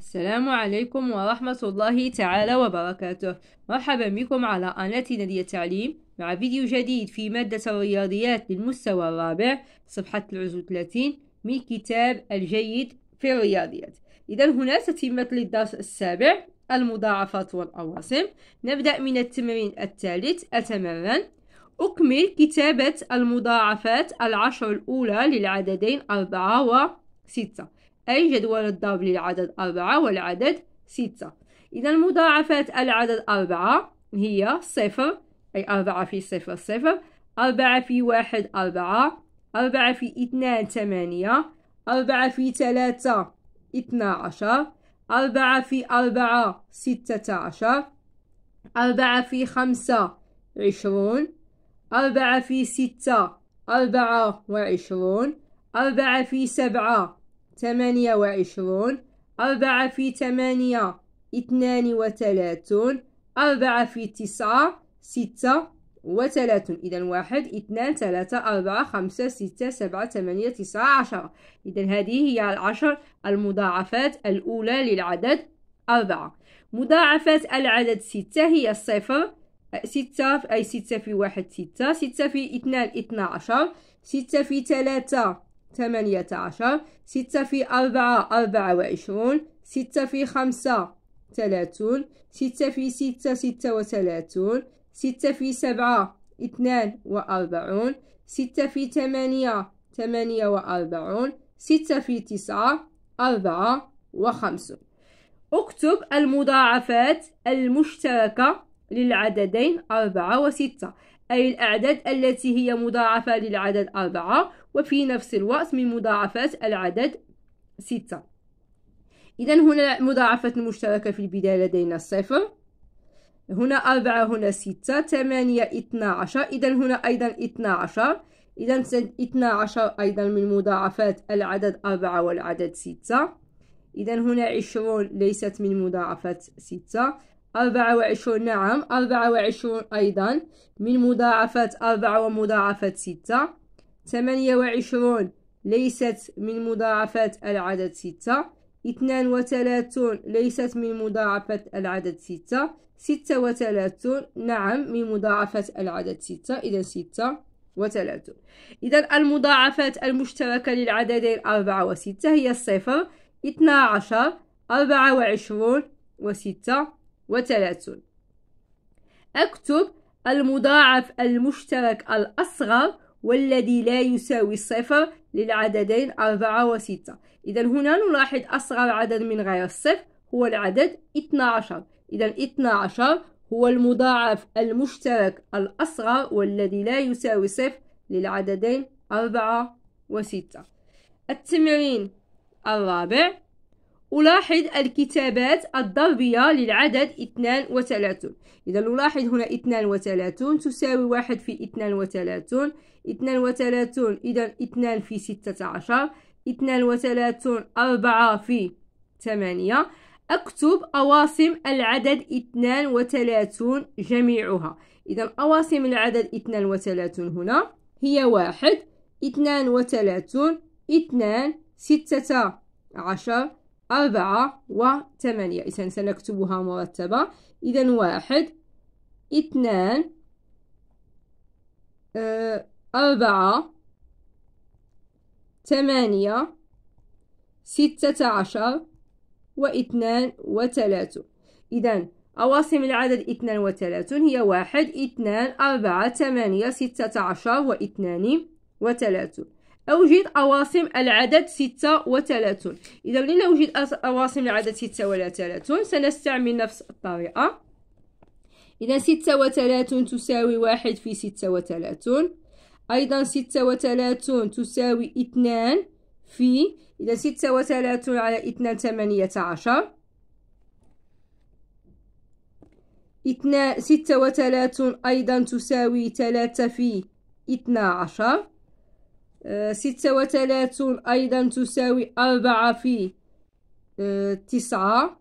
السلام عليكم ورحمة الله تعالى وبركاته مرحبا بكم على قناة نادي التعليم مع فيديو جديد في مادة الرياضيات للمستوى الرابع صفحة 30 من كتاب الجيد في الرياضيات إذا هنا تتمة للدرس السابع المضاعفات والأواصم نبدأ من التمرين الثالث أتمرن أكمل كتابة المضاعفات العشر الأولى للعددين أربعة وستة أي جدول الضرب للعدد أربعة والعدد ستة إذا مضاعفات العدد أربعة هي صفر أي أربعة في صفر صفر أربعة في واحد أربعة أربعة في اثنان ثمانية أربعة في ثلاثة اثنا عشر أربعة في أربعة ستة عشر أربعة في خمسة عشرون أربعة في ستة أربعة وعشرون أربعة في سبعة ثمانية وعشرون أربعة في ثمانية اثنان وثلاثون أربعة في تسعة ستة وثلاثون إذا واحد اثنان ثلاثة أربعة خمسة ستة سبعة ثمانية تسعة عشرة إذا هذه هي العشر المضاعفات الأولى للعدد أربعة مضاعفات العدد ستة هي الصفر ستة أي ستة في واحد ستة ستة في اثنان اثنا عشر ستة في ثلاثة ثمانية عشر ستة في أربعة أربعة وعشرون ستة في خمسة ثلاثون ستة في ستة ستة وثلاثون ستة في سبعة اثنان وأربعون ستة في ثمانية ثمانية وأربعون ستة في تسعة أربعة وخمسون اكتب المضاعفات المشتركة للعددين أربعة وستة أي الأعداد التي هي مضاعفة للعدد أربعة وفي نفس الوقت من مضاعفات العدد ستة إذا هنا المضاعفات المشتركة في البداية لدينا صفر هنا أربعة هنا ستة ثمانية اثنا عشر إذا هنا أيضا اثنا عشر إذا اثنا عشر أيضا من مضاعفات العدد أربعة والعدد ستة إذا هنا عشرون ليست من مضاعفات ستة أربعة وعشرون نعم أربعة وعشرون أيضا من مضاعفة أربعة ومضاعفة ستة ثمانية وعشرون ليست من مضاعفة العدد ستة اثنان وثلاثون ليست من مضاعفة العدد ستة ستة وثلاثون نعم من مضاعفة العدد ستة إذا ستة وثلاثون إذا المضاعفات المشتركة للعددين أربعة وستة هي الصفر اثنا عشر أربعة وعشرون وستة وثلاثون اكتب المضاعف المشترك الأصغر والذي لا يساوي صفر للعددين أربعة وستة إذا هنا نلاحظ أصغر عدد من غير الصفر هو العدد 12 إذا 12 هو المضاعف المشترك الأصغر والذي لا يساوي صفر للعددين أربعة وستة التمرين الرابع ألاحظ الكتابات الضربية للعدد 32 إذا نلاحظ هنا 32 تساوي 1 في 32 32 إذا 2 في 16 32 4 في 8 أكتب أواصم العدد 32 جميعها إذا أواصم العدد 32 هنا هي واحد اثنان وثلاثون اثنان ستة عشر أربعة وثمانية إذا سنكتبها مرتبة إذا واحد اثنان آه، أربعة ثمانية ستة عشر واثنان وثلاثون إذا أواصم العدد اثنان وثلاثون هي واحد اثنان أربعة ثمانية ستة عشر واثنان وثلاثون أوجد أواصم العدد وثلاثون إذا لنوجد أواصم العدد وثلاثون سنستعمل نفس الطريقة إذا وثلاثون تساوي واحد في ستة وثلاثون أيضا ستة وثلاثون تساوي اثنان في إذا ستة وثلاثون على اثنان ثمانية عشر اثنان ستة وثلاثون أيضا تساوي ثلاثة في اثنا عشر ستة وثلاثون أيضا تساوي أربعة في آه، تسعة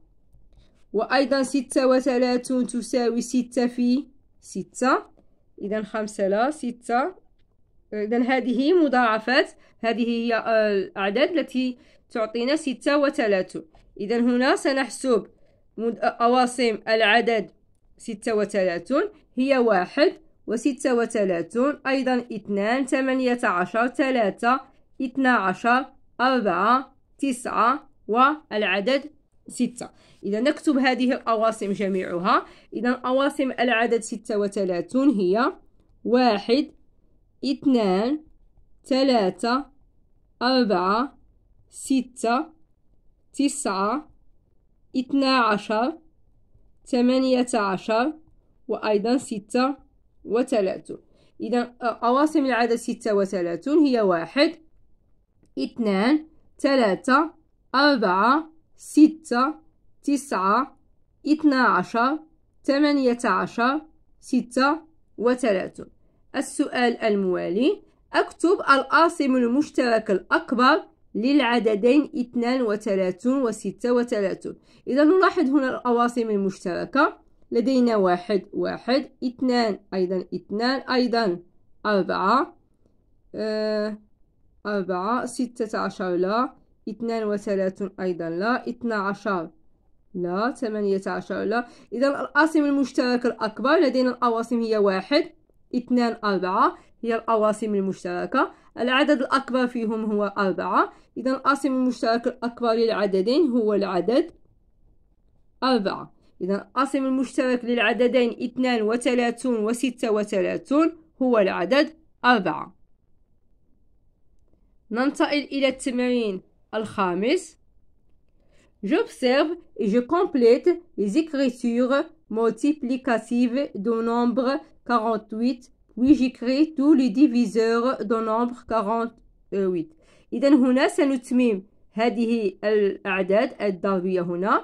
وأيضا ستة وثلاثون تساوي ستة في ستة إذا خمسة لا ستة إذا هذه مضاعفات هذه هي الأعداد التي تعطينا ستة وثلاثون إذا هنا سنحسب أواصم العدد ستة وثلاثون هي واحد وستة وثلاثون أيضا اثنان ثمانية عشر ثلاثة اثنا عشر أربعة تسعة والعدد ستة إذا نكتب هذه الأواصم جميعها إذا أواصم العدد ستة وثلاثون هي واحد اثنان ثلاثة أربعة ستة تسعة اثنا عشر ثمانية عشر وأيضا ستة وثلاثون إذا عواصم العدد ستة وثلاثون هي واحد اثنان ثلاثة أربعة ستة تسعة اثنا عشر ثمانية عشر ستة وثلاثون السؤال الموالي اكتب العاصم المشترك الأكبر للعددين اثنان وثلاثون وستة وثلاثون إذا نلاحظ هنا العواصم المشتركة لدينا واحد واحد اثنان أيضا اثنان أيضا أربعة آه أربعة ستة عشر لا اثنان وثلاثون أيضا لا اثنا عشر لا ثمانية عشر لا إذا الأقاسم المشتركة الأكبر لدينا الأواسم هي واحد اثنان أربعة هي الأواسم المشتركة العدد الأكبر فيهم هو أربعة إذا الأقسم المشترك الأكبر للعددين هو العدد أربعة إذا القاسم المشترك للعددين اثنان وثلاثون وستة وثلاثون هو العدد أربعة ننتقل إلى التمرين الخامس J'observe et je complète les écritures multiplicatives d'un nombre 48 puis j'écris tous les diviseurs d'un nombre 48 إذا هنا سنتمم هذه الأعداد الضربية هنا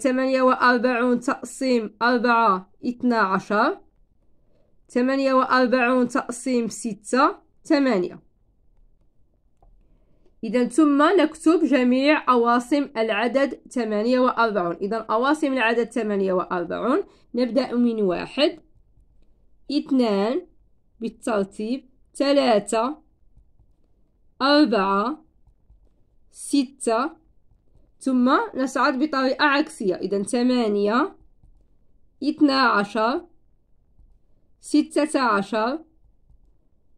ثمانية وأربعون تقسيم أربعة اثنا عشر ثمانية وأربعون تقسيم ستة ثمانية إذا ثم نكتب جميع أواصم العدد ثمانية وأربعون إذا أواصم العدد ثمانية وأربعون نبدأ من واحد اثنان بالترتيب ثلاثة أربعة ستة ثم نصعد بطريقة عكسية إذا ثمانية اثنا عشر ستة عشر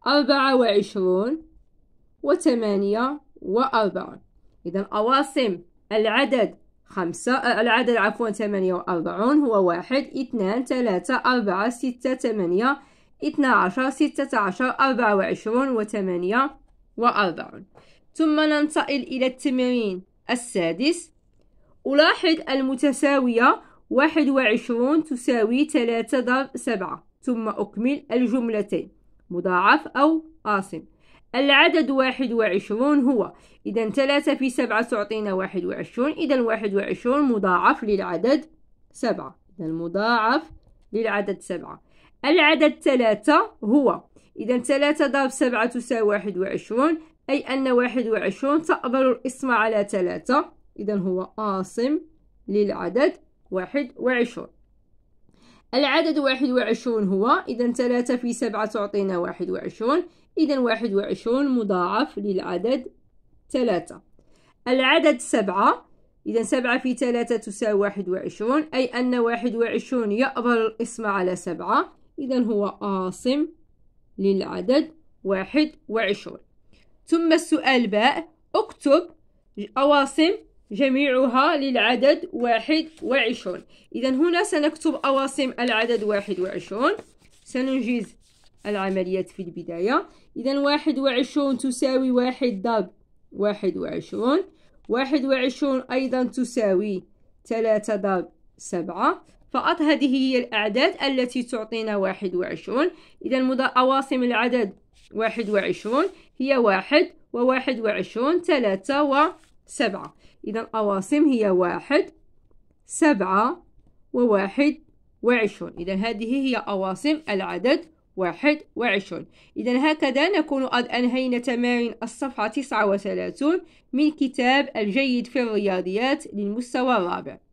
أربعة وعشرون وثمانية وأربعون إذا أواصم العدد خمسة العدد عفوا ثمانية وأربعون هو واحد اثنان ثلاثة أربعة ستة ثمانية اثنا عشر ستة عشر أربعة وعشرون وثمانية وأربعون ثم ننتقل إلى التمرين السادس ألاحظ المتساوية واحد وعشرون تساوي ثلاثة ضرب سبعة ثم أكمل الجملتين مضاعف أو قاسم العدد واحد وعشرون هو إذا ثلاثة في سبعة تعطينا واحد وعشرون إذا واحد وعشرون مضاعف للعدد سبعة إذا المضاعف للعدد سبعة العدد ثلاثة هو إذا ثلاثة ضرب سبعة تساوي واحد وعشرون أي أن واحد وعشرون تقبل القسمة على ثلاثة إذا هو عاصم للعدد واحد وعشرون العدد واحد وعشرون هو إذا ثلاثة في سبعة تعطينا واحد وعشرون إذا واحد وعشرون مضاعف للعدد ثلاثة العدد سبعة إذا سبعة في ثلاثة تساوي واحد وعشرون أي أن واحد وعشرون يقبل القسمة على سبعة إذا هو عاصم للعدد واحد وعشرون ثم السؤال باء اكتب أواصم جميعها للعدد واحد وعشرون إذا هنا سنكتب أواصم العدد واحد وعشرون سننجز العمليات في البداية إذا واحد وعشرون تساوي واحد ضرب واحد وعشرون واحد وعشرون أيضا تساوي ثلاثة ضرب سبعة فقط هذه هي الأعداد التي تعطينا واحد وعشرون إذا أواصم العدد واحد وعشرون هي واحد وواحد وعشرون ثلاثة وسبعة إذا أواصم هي واحد سبعة وواحد وعشرون إذا هذه هي أواصم العدد واحد وعشرون إذا هكذا نكون قد أنهينا تمارين الصفحة تسعة وثلاثون من كتاب الجيد في الرياضيات للمستوى الرابع